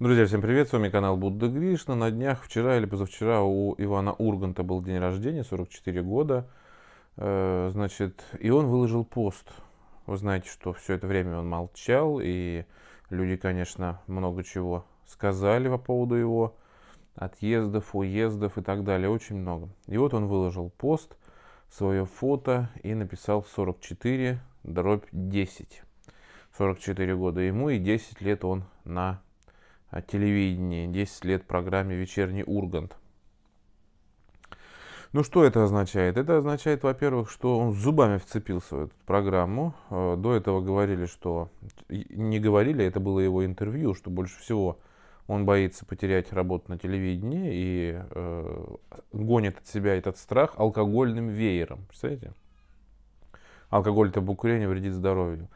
Друзья, всем привет, с вами канал Будда Гришна. На днях, вчера или позавчера у Ивана Урганта был день рождения, 44 года. Э, значит, и он выложил пост. Вы знаете, что все это время он молчал, и люди, конечно, много чего сказали по поводу его отъездов, уездов и так далее, очень много. И вот он выложил пост, свое фото и написал 44 дробь 10. 44 года ему и 10 лет он на телевидении, 10 лет программе «Вечерний Ургант». Ну что это означает? Это означает, во-первых, что он зубами вцепился в эту программу. Э, до этого говорили, что... Не говорили, это было его интервью, что больше всего он боится потерять работу на телевидении и э, гонит от себя этот страх алкогольным веером. Представляете? Алкоголь то табакурение вредит здоровью.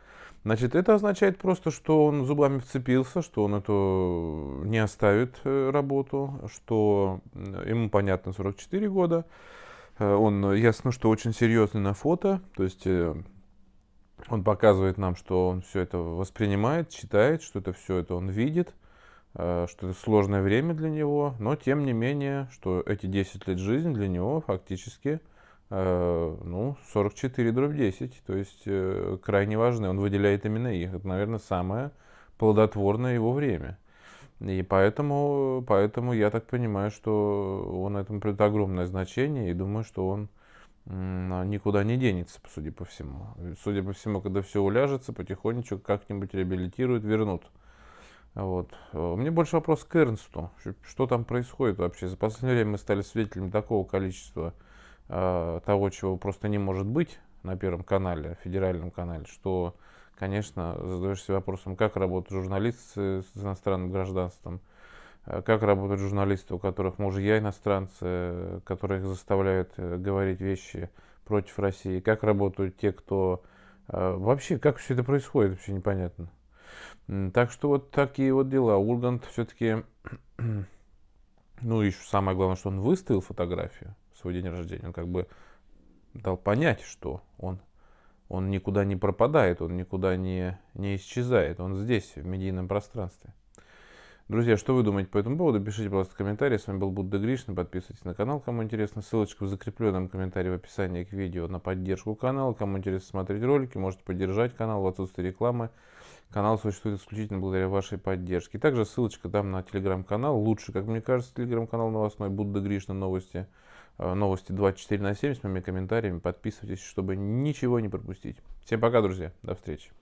Значит, это означает просто, что он зубами вцепился, что он это э, не оставит э, работу, что э, ему понятно 44 года. Он ясно, что очень серьезный на фото, то есть он показывает нам, что он все это воспринимает, читает, что это все это он видит, что это сложное время для него, но тем не менее, что эти 10 лет жизни для него фактически ну, 44 дробь 10, то есть э, крайне важное. Он выделяет именно их. Это, наверное, самое плодотворное его время. И поэтому, поэтому я так понимаю, что он этому придает огромное значение и думаю, что он а, никуда не денется, судя по всему. Судя по всему, когда все уляжется, потихонечку как-нибудь реабилитируют, вернут. Вот. Э, Мне больше вопрос к Эрнсту. Что там происходит вообще? За последнее время мы стали свидетелями такого количества Э, того, чего просто не может быть на Первом канале, а федеральном канале, что, конечно, задаешься вопросом, как работают журналисты с иностранным гражданством, э, как работают журналисты, у которых мужья иностранцы, которых заставляют э, говорить вещи против России, как работают те, кто... Вообще, как все это происходит, вообще непонятно. Так что вот такие вот дела. Ургант все-таки ну, еще самое главное, что он выставил фотографию свой день рождения. Он как бы дал понять, что он, он никуда не пропадает, он никуда не, не исчезает. Он здесь, в медийном пространстве. Друзья, что вы думаете по этому поводу? Пишите, пожалуйста, комментарии. С вами был Будда Гришна. Подписывайтесь на канал, кому интересно. Ссылочка в закрепленном комментарии в описании к видео на поддержку канала. Кому интересно смотреть ролики, можете поддержать канал в отсутствии рекламы. Канал существует исключительно благодаря вашей поддержке. Также ссылочка там на телеграм-канал. Лучше, как мне кажется, телеграм-канал новостной Будда Гришна новости. Э, новости 24 на 7 с моими комментариями. Подписывайтесь, чтобы ничего не пропустить. Всем пока, друзья. До встречи.